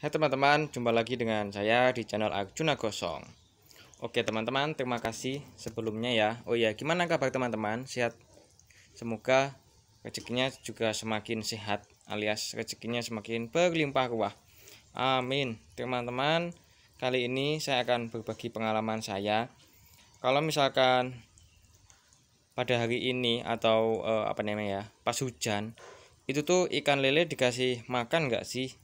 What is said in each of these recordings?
Hai teman-teman, jumpa lagi dengan saya di channel Arjuna Gosong Oke teman-teman, terima kasih sebelumnya ya Oh iya, gimana kabar teman-teman? Sehat? Semoga rezekinya juga semakin sehat alias rezekinya semakin berlimpah ruah Amin Teman-teman, kali ini saya akan berbagi pengalaman saya Kalau misalkan pada hari ini atau eh, apa namanya ya, pas hujan Itu tuh ikan lele dikasih makan nggak sih?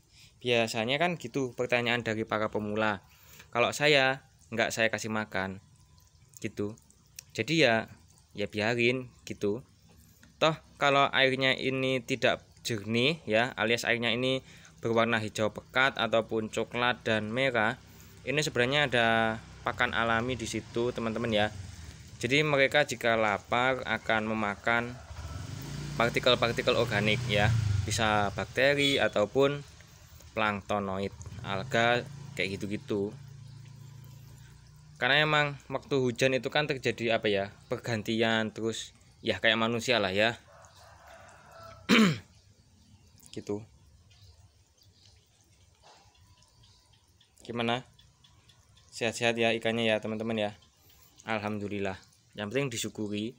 Biasanya ya, kan gitu pertanyaan dari para pemula. Kalau saya nggak saya kasih makan gitu. Jadi ya ya biarin gitu. Toh kalau airnya ini tidak jernih ya alias airnya ini berwarna hijau pekat ataupun coklat dan merah ini sebenarnya ada pakan alami di situ teman-teman ya jadi mereka jika lapar akan memakan partikel-partikel organik ya bisa bakteri ataupun planktonoid alga kayak gitu-gitu karena emang waktu hujan itu kan terjadi apa ya pergantian terus ya kayak manusia lah ya gitu gimana sehat-sehat ya ikannya ya teman-teman ya alhamdulillah yang penting disyukuri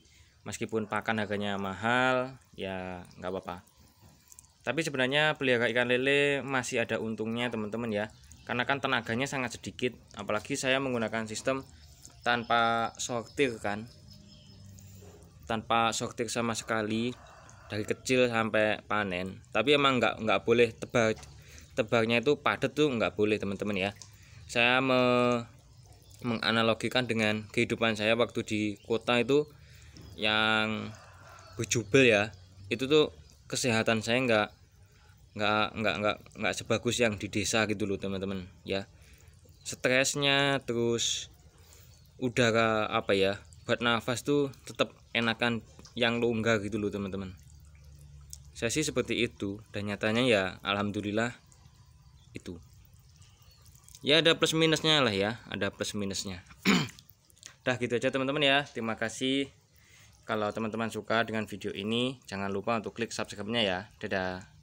meskipun pakan harganya mahal ya nggak apa-apa tapi sebenarnya pelihara ikan lele masih ada untungnya teman-teman ya karena kan tenaganya sangat sedikit apalagi saya menggunakan sistem tanpa sortir kan tanpa sortir sama sekali dari kecil sampai panen tapi emang nggak nggak boleh tebar tebarnya itu padat tuh nggak boleh teman-teman ya saya me, menganalogikan dengan kehidupan saya waktu di kota itu yang bejubel ya itu tuh kesehatan saya nggak nggak nggak nggak nggak sebagus yang di desa gitu loh teman-teman ya stresnya terus udara apa ya buat nafas tuh tetap enakan yang longgar gitu loh teman-teman saya sih seperti itu dan nyatanya ya alhamdulillah itu ya ada plus minusnya lah ya ada plus minusnya Dah gitu aja teman-teman ya. Terima kasih kalau teman-teman suka dengan video ini. Jangan lupa untuk klik subscribe-nya ya. Dadah.